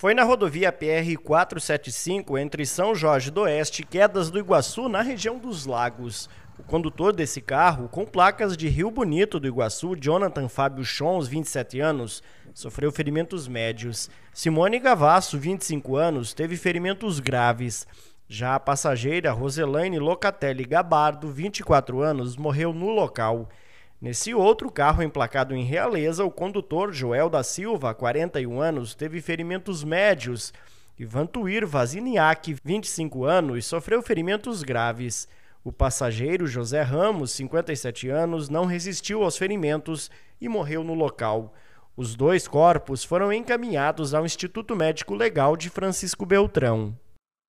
Foi na rodovia PR-475, entre São Jorge do Oeste e Quedas do Iguaçu, na região dos Lagos. O condutor desse carro, com placas de Rio Bonito do Iguaçu, Jonathan Fábio Chons, 27 anos, sofreu ferimentos médios. Simone Gavasso, 25 anos, teve ferimentos graves. Já a passageira Roselaine Locatelli Gabardo, 24 anos, morreu no local. Nesse outro carro emplacado em Realeza, o condutor Joel da Silva, 41 anos, teve ferimentos médios. Ivan Tuir Vaziniak, 25 anos, sofreu ferimentos graves. O passageiro José Ramos, 57 anos, não resistiu aos ferimentos e morreu no local. Os dois corpos foram encaminhados ao Instituto Médico Legal de Francisco Beltrão.